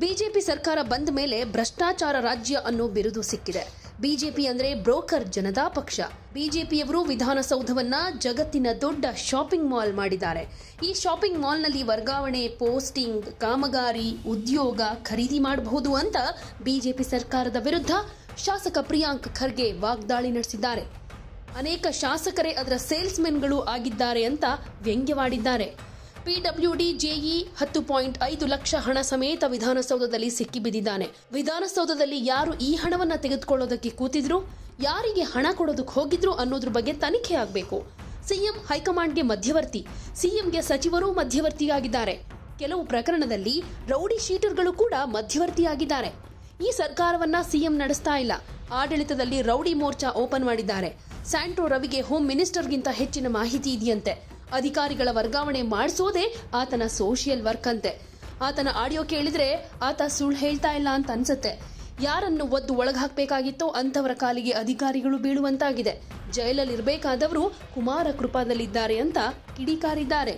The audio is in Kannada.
ಬಿಜೆಪಿ ಸರ್ಕಾರ ಬಂದ ಮೇಲೆ ಭ್ರಷ್ಟಾಚಾರ ರಾಜ್ಯ ಅನ್ನೋ ಬಿರುದು ಸಿಕ್ಕಿದೆ ಬಿಜೆಪಿ ಅಂದ್ರೆ ಬ್ರೋಕರ್ ಜನತಾ ಪಕ್ಷ ಬಿಜೆಪಿಯವರು ವಿಧಾನಸೌಧವನ್ನ ಜಗತ್ತಿನ ದೊಡ್ಡ ಶಾಪಿಂಗ್ ಮಾಲ್ ಮಾಡಿದ್ದಾರೆ ಈ ಶಾಪಿಂಗ್ ಮಾಲ್ನಲ್ಲಿ ವರ್ಗಾವಣೆ ಪೋಸ್ಟಿಂಗ್ ಕಾಮಗಾರಿ ಉದ್ಯೋಗ ಖರೀದಿ ಮಾಡಬಹುದು ಅಂತ ಬಿಜೆಪಿ ಸರ್ಕಾರದ ವಿರುದ್ಧ ಶಾಸಕ ಪ್ರಿಯಾಂಕ್ ಖರ್ಗೆ ವಾಗ್ದಾಳಿ ನಡೆಸಿದ್ದಾರೆ ಅನೇಕ ಶಾಸಕರೇ ಅದರ ಸೇಲ್ಸ್ಮೆನ್ಗಳು ಆಗಿದ್ದಾರೆ ಅಂತ ವ್ಯಂಗ್ಯವಾಡಿದ್ದಾರೆ ಪಿಡಬ್ಲ್ಯೂಡಿ ಜೆಇ ಹತ್ತು ಪಾಯಿಂಟ್ ಐದು ಲಕ್ಷ ಹಣ ಸಮೇತ ವಿಧಾನಸೌಧದಲ್ಲಿ ಸಿಕ್ಕಿಬಿದ್ದಿದ್ದಾನೆ ವಿಧಾನಸೌಧದಲ್ಲಿ ಯಾರು ಈ ಹಣವನ್ನು ತೆಗೆದುಕೊಳ್ಳೋದಕ್ಕೆ ಕೂತಿದ್ರು ಯಾರಿಗೆ ಹಣ ಕೊಡೋದಕ್ಕೆ ಹೋಗಿದ್ರು ಅನ್ನೋದ್ರ ಬಗ್ಗೆ ತನಿಖೆ ಆಗಬೇಕು ಸಿಎಂ ಹೈಕಮಾಂಡ್ಗೆ ಮಧ್ಯವರ್ತಿ ಸಿಎಂಗೆ ಸಚಿವರು ಮಧ್ಯವರ್ತಿಯಾಗಿದ್ದಾರೆ ಕೆಲವು ಪ್ರಕರಣದಲ್ಲಿ ರೌಡಿ ಶೀಟರ್ಗಳು ಕೂಡ ಮಧ್ಯವರ್ತಿಯಾಗಿದ್ದಾರೆ ಈ ಸರ್ಕಾರವನ್ನ ಸಿಎಂ ನಡೆಸ್ತಾ ಇಲ್ಲ ಆಡಳಿತದಲ್ಲಿ ರೌಡಿ ಮೋರ್ಚಾ ಓಪನ್ ಮಾಡಿದ್ದಾರೆ ಸ್ಯಾಂಟೋ ರವಿಗೆ ಹೋಮ್ ಮಿನಿಸ್ಟರ್ಗಿಂತ ಹೆಚ್ಚಿನ ಮಾಹಿತಿ ಇದೆಯಂತೆ ಅಧಿಕಾರಿಗಳ ವರ್ಗಾವಣೆ ಮಾಡಿಸೋದೇ ಆತನ ಸೋಷಿಯಲ್ ವರ್ಕ್ ಅಂತೆ ಆತನ ಆಡಿಯೋ ಕೇಳಿದ್ರೆ ಆತ ಸುಳ್ಳು ಹೇಳ್ತಾ ಇಲ್ಲ ಅಂತ ಅನ್ಸುತ್ತೆ ಯಾರನ್ನು ಒದ್ದು ಒಳಗಾಕ್ಬೇಕಾಗಿತ್ತೋ ಅಂಥವರ ಕಾಲಿಗೆ ಅಧಿಕಾರಿಗಳು ಬೀಳುವಂತಾಗಿದೆ ಜೈಲಲ್ಲಿರಬೇಕಾದವರು ಕುಮಾರ ಕೃಪಾದಲ್ಲಿದ್ದಾರೆ ಅಂತ ಕಿಡಿಕಾರಿದ್ದಾರೆ